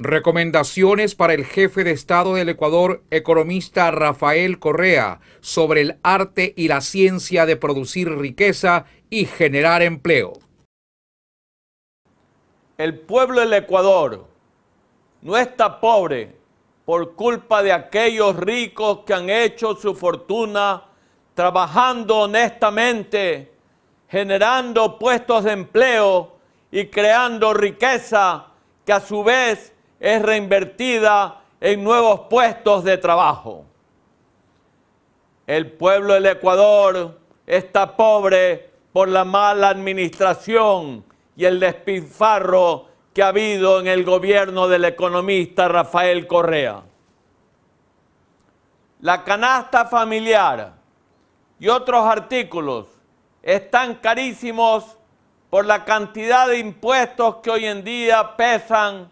Recomendaciones para el jefe de Estado del Ecuador, economista Rafael Correa, sobre el arte y la ciencia de producir riqueza y generar empleo. El pueblo del Ecuador no está pobre por culpa de aquellos ricos que han hecho su fortuna trabajando honestamente, generando puestos de empleo y creando riqueza que a su vez es reinvertida en nuevos puestos de trabajo. El pueblo del Ecuador está pobre por la mala administración y el despilfarro que ha habido en el gobierno del economista Rafael Correa. La canasta familiar y otros artículos están carísimos por la cantidad de impuestos que hoy en día pesan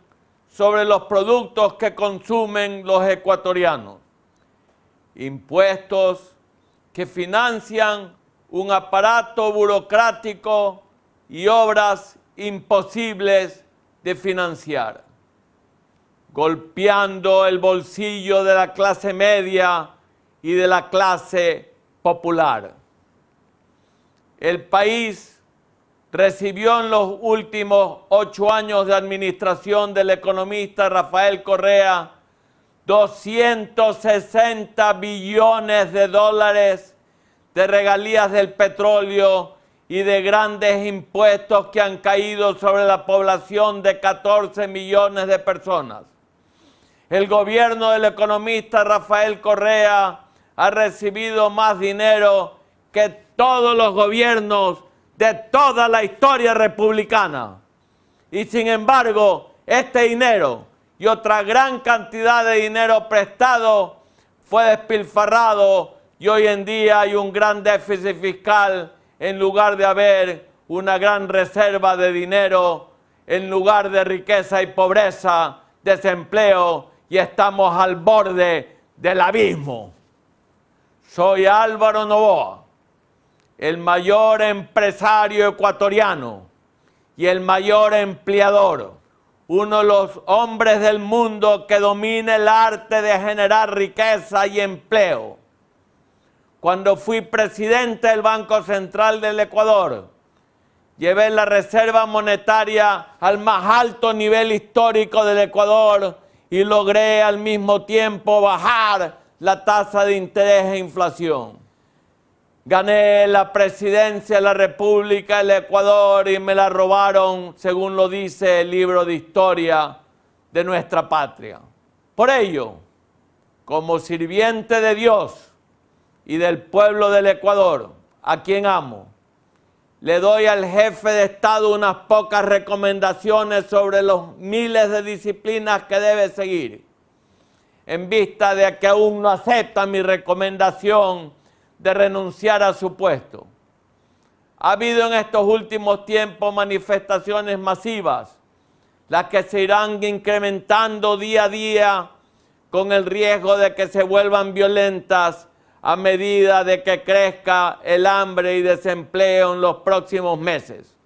sobre los productos que consumen los ecuatorianos. Impuestos que financian un aparato burocrático y obras imposibles de financiar, golpeando el bolsillo de la clase media y de la clase popular. El país recibió en los últimos ocho años de administración del economista Rafael Correa 260 billones de dólares de regalías del petróleo y de grandes impuestos que han caído sobre la población de 14 millones de personas. El gobierno del economista Rafael Correa ha recibido más dinero que todos los gobiernos de toda la historia republicana. Y sin embargo, este dinero y otra gran cantidad de dinero prestado fue despilfarrado y hoy en día hay un gran déficit fiscal en lugar de haber una gran reserva de dinero, en lugar de riqueza y pobreza, desempleo y estamos al borde del abismo. Soy Álvaro Novoa el mayor empresario ecuatoriano y el mayor empleador, uno de los hombres del mundo que domina el arte de generar riqueza y empleo. Cuando fui presidente del Banco Central del Ecuador, llevé la reserva monetaria al más alto nivel histórico del Ecuador y logré al mismo tiempo bajar la tasa de interés e inflación. Gané la presidencia de la República del Ecuador y me la robaron, según lo dice el libro de historia de nuestra patria. Por ello, como sirviente de Dios y del pueblo del Ecuador, a quien amo, le doy al jefe de Estado unas pocas recomendaciones sobre los miles de disciplinas que debe seguir. En vista de que aún no acepta mi recomendación, de renunciar a su puesto. Ha habido en estos últimos tiempos manifestaciones masivas, las que se irán incrementando día a día con el riesgo de que se vuelvan violentas a medida de que crezca el hambre y desempleo en los próximos meses.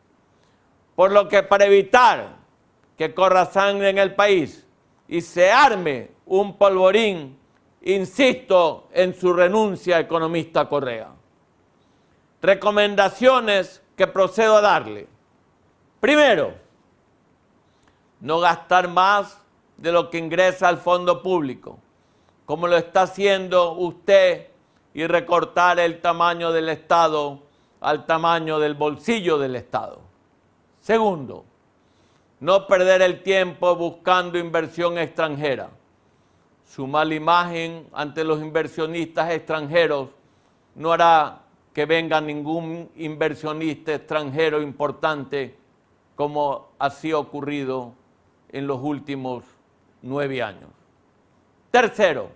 Por lo que para evitar que corra sangre en el país y se arme un polvorín Insisto en su renuncia, economista Correa. Recomendaciones que procedo a darle. Primero, no gastar más de lo que ingresa al fondo público, como lo está haciendo usted, y recortar el tamaño del Estado al tamaño del bolsillo del Estado. Segundo, no perder el tiempo buscando inversión extranjera su mala imagen ante los inversionistas extranjeros no hará que venga ningún inversionista extranjero importante como ha sido ocurrido en los últimos nueve años. Tercero,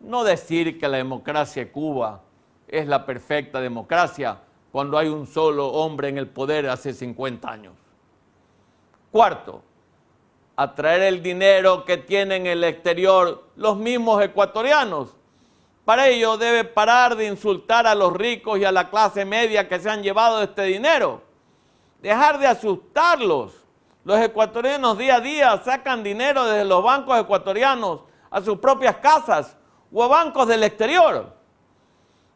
no decir que la democracia de Cuba es la perfecta democracia cuando hay un solo hombre en el poder hace 50 años. Cuarto, a traer el dinero que tienen en el exterior los mismos ecuatorianos. Para ello debe parar de insultar a los ricos y a la clase media que se han llevado este dinero. Dejar de asustarlos. Los ecuatorianos día a día sacan dinero desde los bancos ecuatorianos a sus propias casas o a bancos del exterior.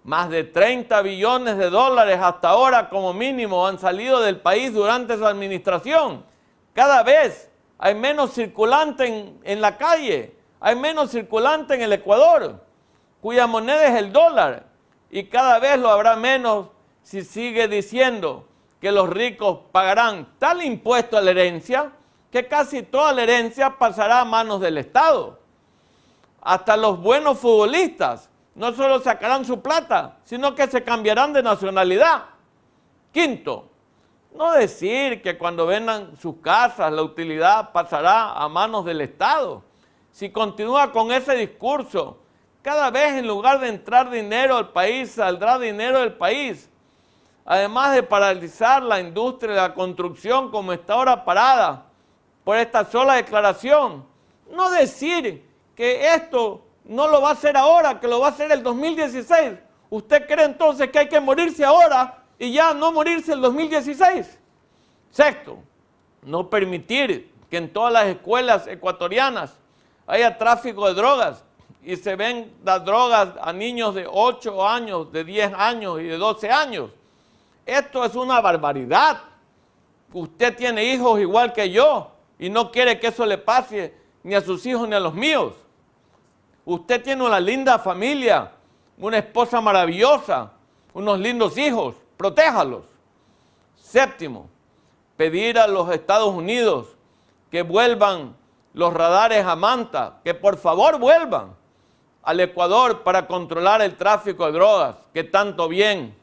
Más de 30 billones de dólares hasta ahora como mínimo han salido del país durante su administración. Cada vez hay menos circulante en, la calle, hay menos circulante en el Ecuador, cuya moneda es el dólar, y cada vez lo habrá menos si sigue diciendo que los ricos pagarán tal impuesto a la herencia que casi toda la herencia pasará a manos del Estado. Hasta los buenos futbolistas no solo sacarán su plata, sino que se cambiarán de nacionalidad. Quinto, no decir que cuando vendan sus casas la utilidad pasará a manos del Estado. Si continúa con ese discurso, cada vez en lugar de entrar dinero al país, saldrá dinero del país. Además de paralizar la industria de la construcción como está ahora parada por esta sola declaración. No decir que esto no lo va a hacer ahora, que lo va a hacer el 2016. ¿Usted cree entonces que hay que morirse ahora y ya no morirse el 2016. Sexto, no permitir que en todas las escuelas ecuatorianas haya tráfico de drogas y se ven las drogas a niños de 8 años, de 10 años y de 12 años. Esto es una barbaridad. Usted tiene hijos igual que yo y no quiere que eso le pase ni a sus hijos ni a los míos. Usted tiene una linda familia, una esposa maravillosa, unos lindos hijos protéjalos. Séptimo, pedir a los Estados Unidos que vuelvan los radares a Manta, que por favor vuelvan al Ecuador para controlar el tráfico de drogas, que tanto bien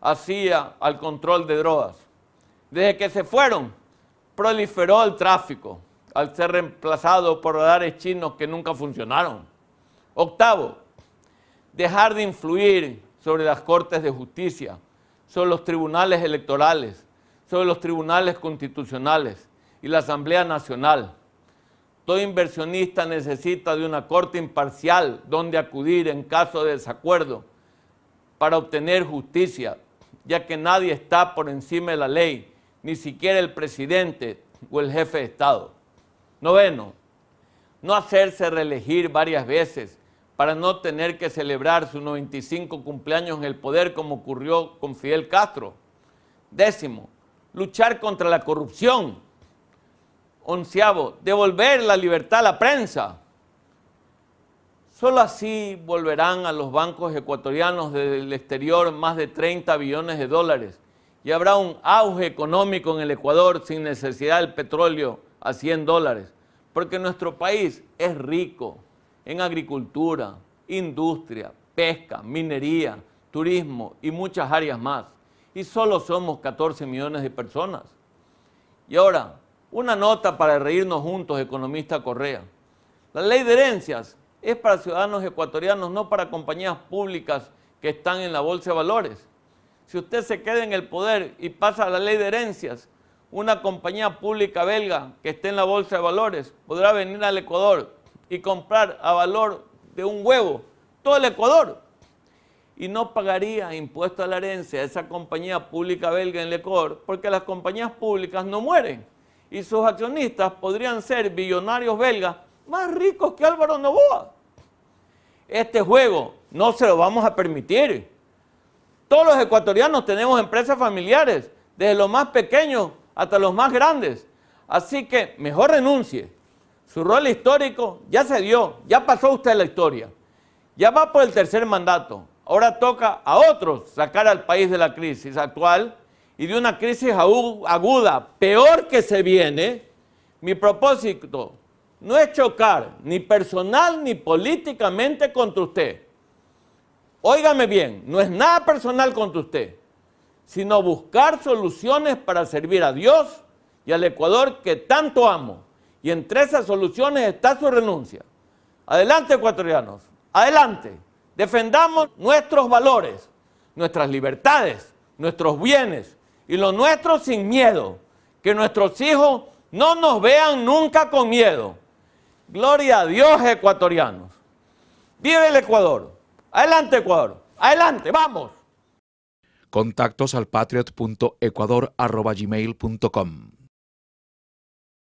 hacía al control de drogas. Desde que se fueron, proliferó el tráfico al ser reemplazado por radares chinos que nunca funcionaron. Octavo, dejar de influir sobre las cortes de justicia sobre los tribunales electorales, sobre los tribunales constitucionales y la Asamblea Nacional. Todo inversionista necesita de una corte imparcial donde acudir en caso de desacuerdo para obtener justicia, ya que nadie está por encima de la ley, ni siquiera el presidente o el jefe de Estado. Noveno, no hacerse reelegir varias veces para no tener que celebrar su 95 cumpleaños en el poder como ocurrió con Fidel Castro. Décimo, luchar contra la corrupción. Onceavo, devolver la libertad a la prensa. Solo así volverán a los bancos ecuatorianos del exterior más de 30 billones de dólares y habrá un auge económico en el Ecuador sin necesidad del petróleo a 100 dólares, porque nuestro país es rico en agricultura, industria, pesca, minería, turismo y muchas áreas más. Y solo somos 14 millones de personas. Y ahora, una nota para reírnos juntos, economista Correa. La ley de herencias es para ciudadanos ecuatorianos, no para compañías públicas que están en la bolsa de valores. Si usted se queda en el poder y pasa la ley de herencias, una compañía pública belga que esté en la bolsa de valores podrá venir al Ecuador y comprar a valor de un huevo todo el Ecuador. Y no pagaría impuesto a la herencia a esa compañía pública belga en el Ecuador, porque las compañías públicas no mueren. Y sus accionistas podrían ser billonarios belgas más ricos que Álvaro Novoa. Este juego no se lo vamos a permitir. Todos los ecuatorianos tenemos empresas familiares, desde los más pequeños hasta los más grandes. Así que mejor renuncie. Su rol histórico ya se dio, ya pasó usted la historia. Ya va por el tercer mandato. Ahora toca a otros sacar al país de la crisis actual y de una crisis aguda, peor que se viene. Mi propósito no es chocar ni personal ni políticamente contra usted. Óigame bien, no es nada personal contra usted, sino buscar soluciones para servir a Dios y al Ecuador que tanto amo. Y entre esas soluciones está su renuncia. Adelante, ecuatorianos, adelante. Defendamos nuestros valores, nuestras libertades, nuestros bienes y los nuestros sin miedo. Que nuestros hijos no nos vean nunca con miedo. Gloria a Dios, ecuatorianos. Vive el Ecuador. Adelante, Ecuador. Adelante, vamos. Contactos al